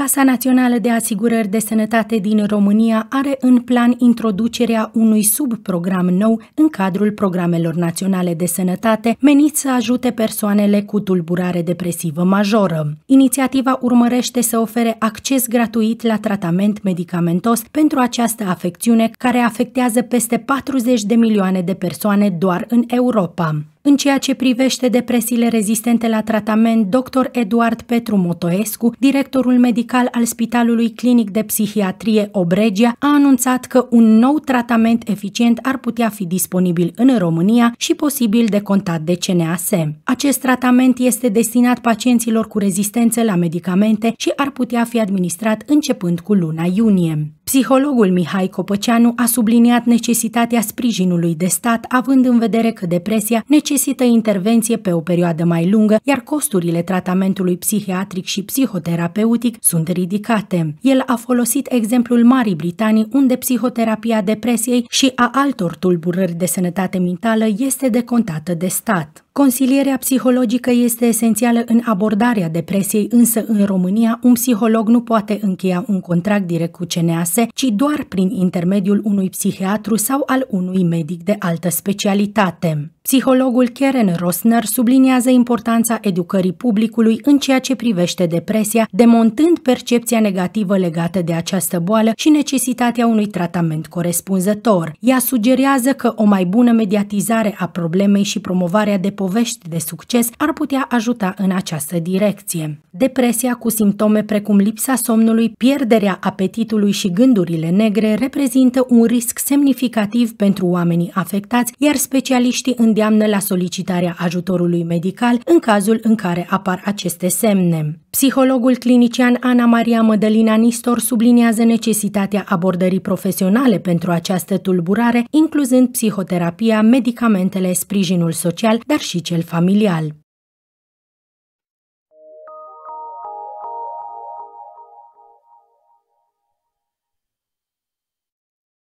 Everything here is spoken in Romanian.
Casa Națională de Asigurări de Sănătate din România are în plan introducerea unui subprogram nou în cadrul programelor naționale de sănătate menit să ajute persoanele cu tulburare depresivă majoră. Inițiativa urmărește să ofere acces gratuit la tratament medicamentos pentru această afecțiune care afectează peste 40 de milioane de persoane doar în Europa. În ceea ce privește depresiile rezistente la tratament, dr. Eduard Petru Motoescu, directorul medical al Spitalului Clinic de Psihiatrie Obregia, a anunțat că un nou tratament eficient ar putea fi disponibil în România și posibil de contat de CNAS. Acest tratament este destinat pacienților cu rezistență la medicamente și ar putea fi administrat începând cu luna iunie. Psihologul Mihai Copăceanu a subliniat necesitatea sprijinului de stat, având în vedere că depresia necesită intervenție pe o perioadă mai lungă, iar costurile tratamentului psihiatric și psihoterapeutic sunt ridicate. El a folosit exemplul Marii Britanii, unde psihoterapia depresiei și a altor tulburări de sănătate mentală este decontată de stat. Consilierea psihologică este esențială în abordarea depresiei, însă în România un psiholog nu poate încheia un contract direct cu CNAS, ci doar prin intermediul unui psihiatru sau al unui medic de altă specialitate. Psihologul Karen Rosner subliniază importanța educării publicului în ceea ce privește depresia, demontând percepția negativă legată de această boală și necesitatea unui tratament corespunzător. Ea sugerează că o mai bună mediatizare a problemei și promovarea de povești de succes ar putea ajuta în această direcție. Depresia cu simptome precum lipsa somnului, pierderea apetitului și gândurile negre reprezintă un risc semnificativ pentru oamenii afectați, iar specialiștii în îndeamnă la solicitarea ajutorului medical în cazul în care apar aceste semne. Psihologul clinician Ana Maria Mădălina Nistor subliniază necesitatea abordării profesionale pentru această tulburare, incluzând psihoterapia, medicamentele, sprijinul social, dar și cel familial.